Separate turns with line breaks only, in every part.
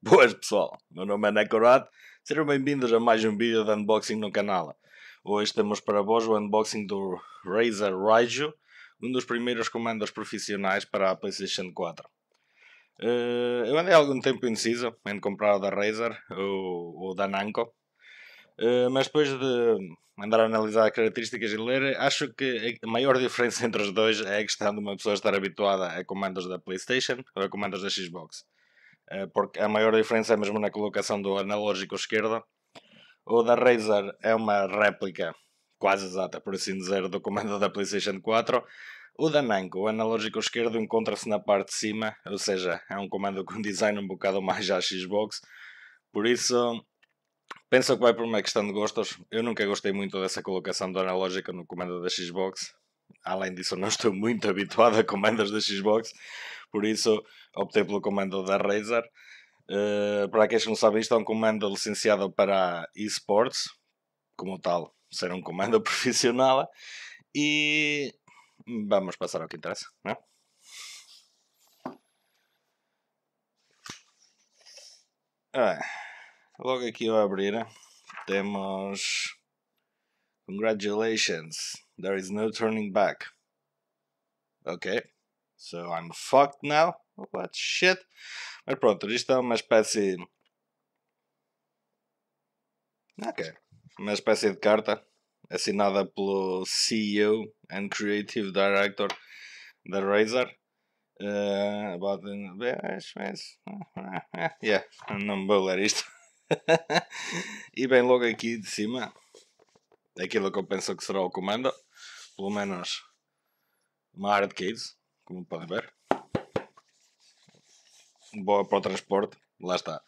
Boas pessoal, meu nome é Necorat, sejam bem-vindos a mais um vídeo de unboxing no canal. Hoje temos para vós o unboxing do Razer Raiju, um dos primeiros comandos profissionais para a PlayStation 4. Eh, eu andei há algum tempo indeciso em comprar o da Razer ou, ou da Namco, eh, mas depois de andar a analisar as características e ler, acho que a maior diferença entre os dois é a questão de uma pessoa estar habituada a comandos da PlayStation ou a comandos da Xbox. Eh, porque a maior diferença é mesmo na colocação do analógico esquerdo. O da Razer é uma réplica quase exata, por assim dizer, do comando da PlayStation 4. O da Namco, o analógico esquerdo, encontra-se na parte de cima, ou seja, é um comando com design um bocado mais à Xbox. Por isso, penso que vai por uma questão de gostos. Eu nunca gostei muito dessa colocação do analógico no comando da Xbox, Além disso, não estou muito habituado a comandos da Xbox, por isso optei pelo comando da Razer. Uh, para aqueles que não sabem, isto é um comando licenciado para eSports, como tal, ser um comando profissional. E vamos passar ao que interessa, não é? Ah, logo aqui ao abrir temos Congratulations, there is no turning back. Ok, so I'm fucked now? What shit? Mas pronto, isto é uma espécie. Ok, uma espécie de carta assinada pelo CEO and Creative Director da Razer. Uh, about the... Eh, yeah, não me vou ler isto. e bem logo aqui de cima daquilo é que eu penso que será o comando, pelo menos uma área de case, como podem ver. Boa para o transporte, lá está.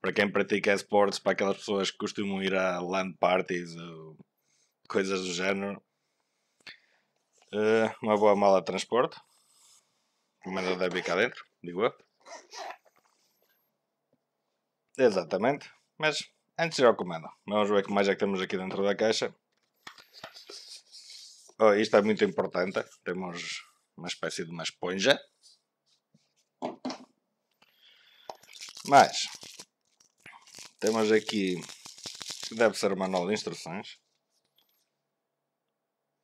Para quem pratica esportes, para aquelas pessoas que costumam ir a land parties ou coisas do género, eh, uma boa mala de transporte. Comando deve ir cá dentro, digo eu. Exatamente. Mas antes de ir ao comando, vamos ver o que mais é que temos aqui dentro da caixa. Oh, isto é muito importante. Temos uma espécie de uma esponja. Mas temos aqui deve ser o manual de instruções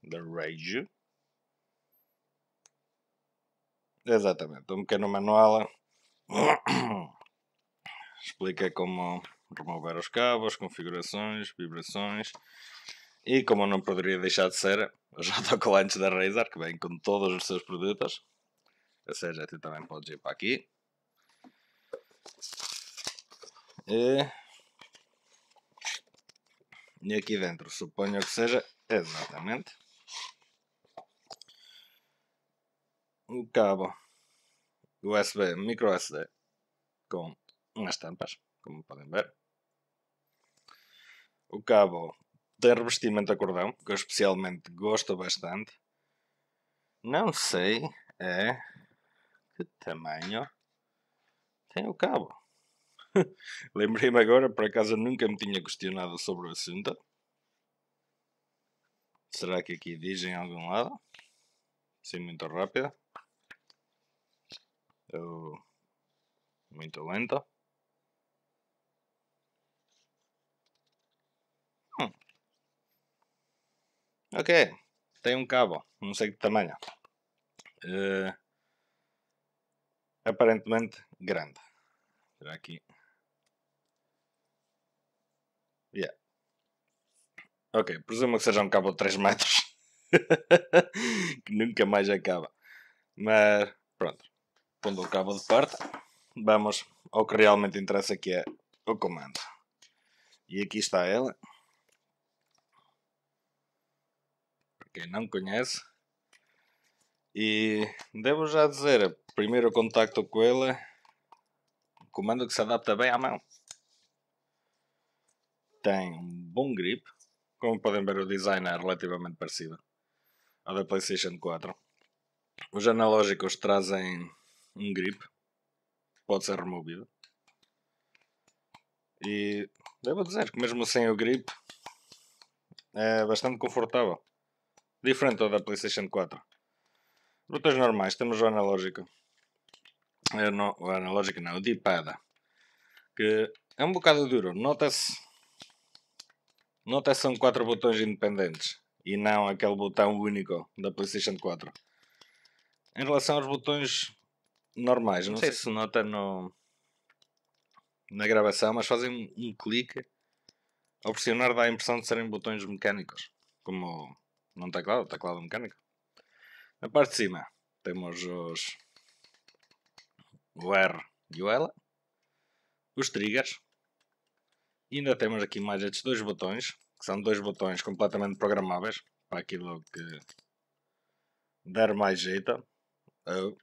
da Rage. Exatamente, um pequeno manual explica como remover os cabos, configurações, vibrações, e como não poderia deixar de ser, os autocolantes da Razer, que vem com todos os seus produtos. Ou seja, tu também podes ir para aqui. E, e aqui dentro, suponho que seja exatamente o cabo USB micro SD com umas tampas, como podem ver. O cabo de revestimento a cordão, que eu especialmente gosto bastante. Não sei é que tamanho tem o cabo. Lembrei-me agora, por acaso nunca me tinha questionado sobre o assunto. Será que aqui diz em algum lado? Sim, muito rápido. Ou muito lento. Hum. Ok, tem um cabo, não sei que tamanho. Uh, aparentemente grande. Será aqui? Yeah. Ok, presumo que seja um cabo de 3 metros. que nunca mais acaba. Mas pronto, pondo o cabo de parte, vamos ao que realmente interessa que é o comando. E aqui está ela. que não conhece. E devo já dizer, primeiro contacto com ele, comando que se adapta bem à mão. Tem um bom grip, como podem ver o design é relativamente parecido ao da Playstation 4. Os analógicos trazem um grip, pode ser removido. E devo dizer que mesmo sem o grip é bastante confortável diferente ao da PlayStation 4. Botões normais, temos o analógico. É, o analógico não, o D-pad. Que é um bocado duro. Nota-se. Nota-se são quatro botões independentes. E não aquele botão único da PlayStation 4. Em relação aos botões normais, não, não sei, sei se nota no, na gravação, mas fazem um, um clique. Ao pressionar dá a impressão de serem botões mecânicos. Como não está claro, está claro mecânico. Na parte de cima temos os o R e o L, os triggers, e ainda temos aqui mais estes dois botões, que são dois botões completamente programáveis para aquilo que der mais jeito. Ou,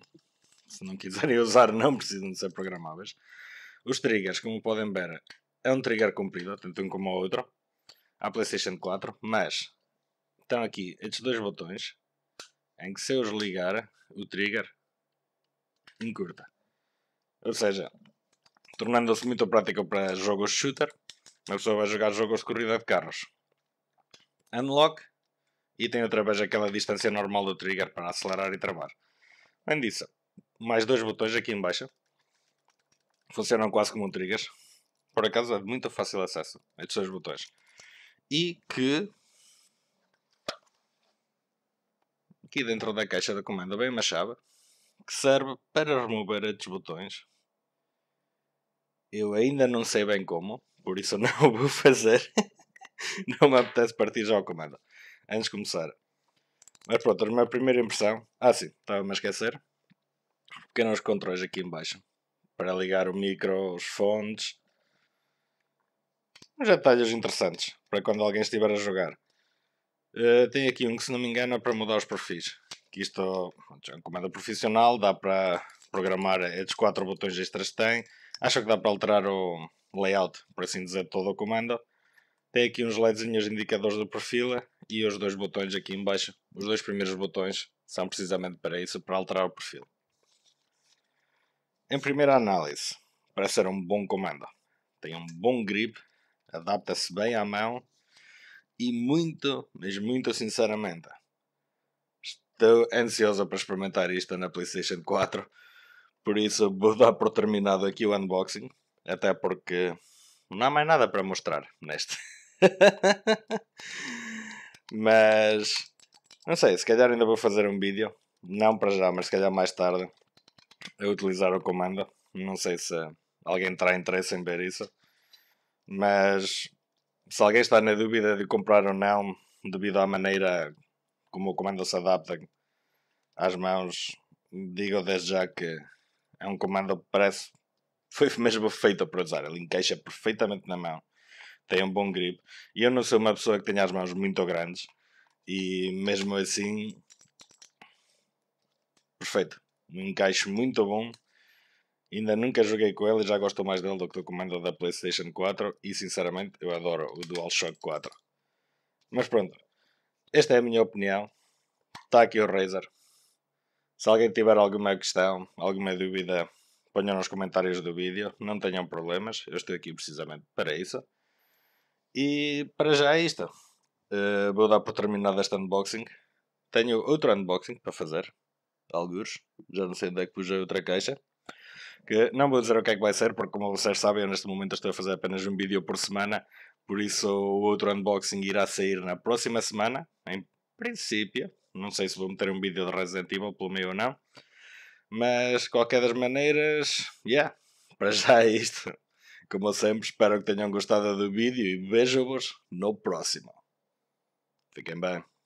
se não quiserem usar, não precisam de ser programáveis. Os triggers, como podem ver, é um trigger comprido, tanto um como o outro, a PlayStation 4, mas estão aqui estes dois botões em que se eu ligar o trigger encurta. Ou seja, tornando-se muito prático para jogos shooter, uma pessoa vai jogar jogos de corrida de carros. Unlock e tem outra vez aquela distância normal do trigger para acelerar e travar. Além disso, mais dois botões aqui em baixo. Funcionam quase como triggers. Por acaso é muito fácil acesso estes dois botões. E que aqui dentro da caixa da comando vem uma chave que serve para remover estes botões. Eu ainda não sei bem como, por isso não o vou fazer. não me apetece partir já o comando, antes de começar. Mas pronto, a minha primeira impressão... Ah sim, estava-me a esquecer. Pequenos controles aqui embaixo para ligar o micro, os fones. Uns detalhes interessantes para quando alguém estiver a jogar. Eh, tem aqui um que, se não me engano, é para mudar os perfis. Que isto é uma comanda profissional, dá para programar estes é quatro botões extras que tem. Acho que dá para alterar o layout, por assim dizer, todo o comando. Tem aqui uns LEDzinhos indicadores do perfil e os dois botões aqui embaixo. Os dois primeiros botões são precisamente para isso, para alterar o perfil. Em primeira análise, parece ser um bom comando. Tem um bom grip, adapta-se bem à mão e muito, mas muito sinceramente, estou ansioso para experimentar isto na PlayStation 4. Por isso, vou dar por terminado aqui o unboxing, até porque não há mais nada para mostrar neste. mas não sei, se calhar ainda vou fazer um vídeo, não para já, mas se calhar mais tarde, a utilizar o comando. Não sei se alguém terá interesse em ver isso, mas se alguém está na dúvida de comprar ou não, devido à maneira como o comando se adapta às mãos, digo desde já que é um comando que parece foi mesmo feito para usar. Ele encaixa perfeitamente na mão, tem um bom grip. E eu não sou uma pessoa que tenha as mãos muito grandes, e mesmo assim, perfeito. Um encaixe muito bom Ainda nunca joguei com ele e já gosto mais dele do que do comando da PlayStation 4 e sinceramente eu adoro o DualShock 4. Mas pronto, esta é a minha opinião. Está aqui o Razer. Se alguém tiver alguma questão, alguma dúvida, ponham nos comentários do vídeo. Não tenham problemas, eu estou aqui precisamente para isso. E para já é isto. Uh, vou dar por terminado este unboxing. Tenho outro unboxing para fazer. Alguns. Já não sei onde é que pus a outra caixa que não vou dizer o que é que vai ser, porque como vocês sabem, eu neste momento estou a fazer apenas um vídeo por semana, por isso o outro unboxing irá sair na próxima semana, em princípio. Não sei se vou meter um vídeo de Resident Evil pelo meio ou não. Mas, qualquer das maneiras, yeah, para já é isto. Como sempre, espero que tenham gostado do vídeo e vejo-vos no próximo. Fiquem bem.